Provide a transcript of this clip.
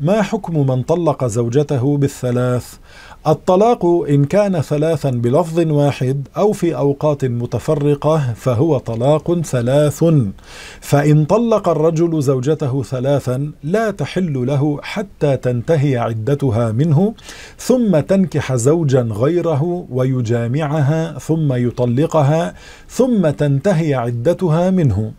ما حكم من طلق زوجته بالثلاث الطلاق ان كان ثلاثا بلفظ واحد او في اوقات متفرقه فهو طلاق ثلاث فان طلق الرجل زوجته ثلاثا لا تحل له حتى تنتهي عدتها منه ثم تنكح زوجا غيره ويجامعها ثم يطلقها ثم تنتهي عدتها منه